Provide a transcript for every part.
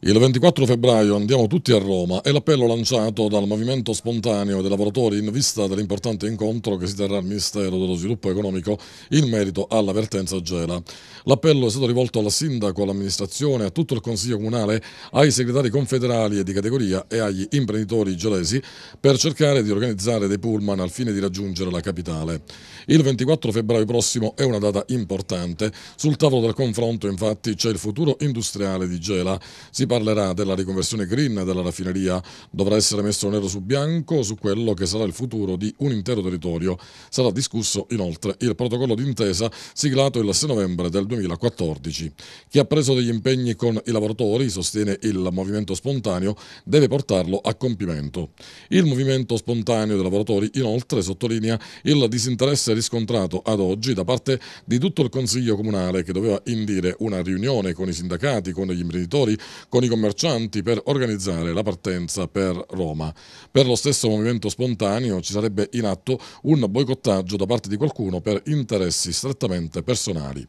Il 24 febbraio andiamo tutti a Roma e l'appello lanciato dal movimento spontaneo dei lavoratori in vista dell'importante incontro che si terrà al Ministero dello Sviluppo Economico in merito alla vertenza Gela. L'appello è stato rivolto al sindaco, all'amministrazione, a tutto il Consiglio Comunale, ai segretari confederali e di categoria e agli imprenditori gelesi per cercare di organizzare dei pullman al fine di raggiungere la capitale. Il 24 febbraio prossimo è una data importante. Sul tavolo del confronto infatti c'è il futuro industriale di Gela. Si si parlerà della riconversione green della raffineria, dovrà essere messo nero su bianco su quello che sarà il futuro di un intero territorio. Sarà discusso inoltre il protocollo d'intesa siglato il 6 novembre del 2014. Chi ha preso degli impegni con i lavoratori, sostiene il movimento spontaneo, deve portarlo a compimento. Il movimento spontaneo dei lavoratori inoltre sottolinea il disinteresse riscontrato ad oggi da parte di tutto il Consiglio Comunale che doveva indire una riunione con i sindacati, con gli imprenditori, con i commercianti per organizzare la partenza per Roma. Per lo stesso movimento spontaneo ci sarebbe in atto un boicottaggio da parte di qualcuno per interessi strettamente personali.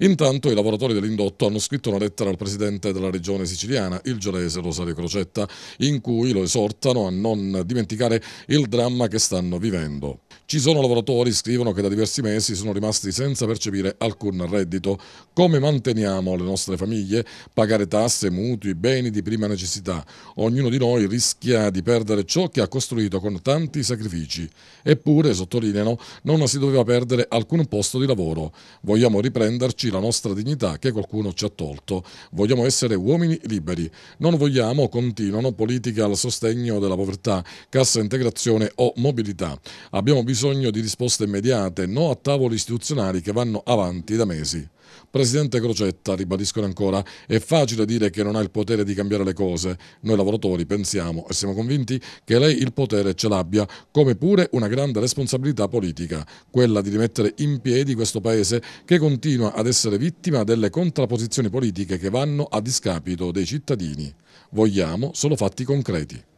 Intanto i lavoratori dell'indotto hanno scritto una lettera al presidente della regione siciliana, il gelese Rosario Crocetta, in cui lo esortano a non dimenticare il dramma che stanno vivendo. Ci sono lavoratori, scrivono, che da diversi mesi sono rimasti senza percepire alcun reddito. Come manteniamo le nostre famiglie? Pagare tasse, mutui, beni di prima necessità. Ognuno di noi rischia di perdere ciò che ha costruito con tanti sacrifici. Eppure, sottolineano, non si doveva perdere alcun posto di lavoro. Vogliamo riprenderci la nostra dignità che qualcuno ci ha tolto. Vogliamo essere uomini liberi. Non vogliamo, continuano, politiche al sostegno della povertà, cassa integrazione o mobilità. Abbiamo bisogno bisogno di risposte immediate, no a tavoli istituzionali che vanno avanti da mesi. Presidente Crocetta, ribadiscono ancora, è facile dire che non ha il potere di cambiare le cose. Noi lavoratori pensiamo e siamo convinti che lei il potere ce l'abbia, come pure una grande responsabilità politica, quella di rimettere in piedi questo Paese che continua ad essere vittima delle contrapposizioni politiche che vanno a discapito dei cittadini. Vogliamo solo fatti concreti.